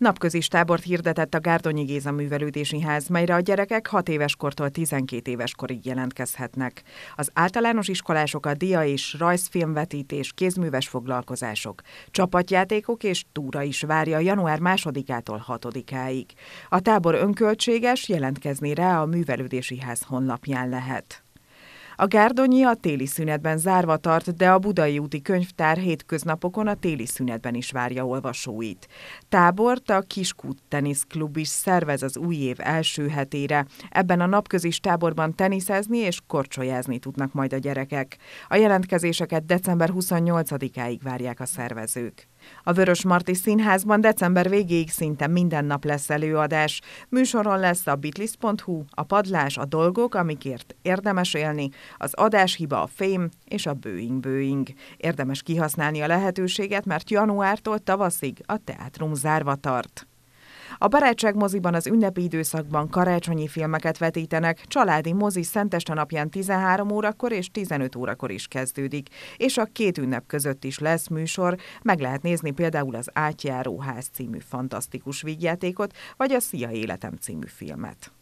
Napközis tábort hirdetett a Gárdonyi Géza Művelődési Ház, melyre a gyerekek 6 éves kortól 12 éves korig jelentkezhetnek. Az általános iskolások a dia és rajzfilmvetítés, kézműves foglalkozások, csapatjátékok és túra is várja január 2-től 6-áig. A tábor önköltséges, jelentkezni rá a Művelődési Ház honlapján lehet. A Gárdonyi a téli szünetben zárva tart, de a Budai úti könyvtár hétköznapokon a téli szünetben is várja olvasóit. Tábort a Kiskút Teniszklub is szervez az új év első hetére. Ebben a napközis táborban teniszezni és korcsolyázni tudnak majd a gyerekek. A jelentkezéseket december 28-áig várják a szervezők. A Marti Színházban december végéig szinte minden nap lesz előadás. Műsoron lesz a bitlis.hu, a padlás, a dolgok, amikért érdemes élni, az adáshiba, a fém és a bőing bőing. Érdemes kihasználni a lehetőséget, mert januártól tavaszig a teátrum zárva tart. A Barátság moziban az ünnepi időszakban karácsonyi filmeket vetítenek, családi mozi szenteste napján 13 órakor és 15 órakor is kezdődik, és a két ünnep között is lesz műsor, meg lehet nézni például az Átjáróház című fantasztikus vígjátékot, vagy a Szia életem című filmet.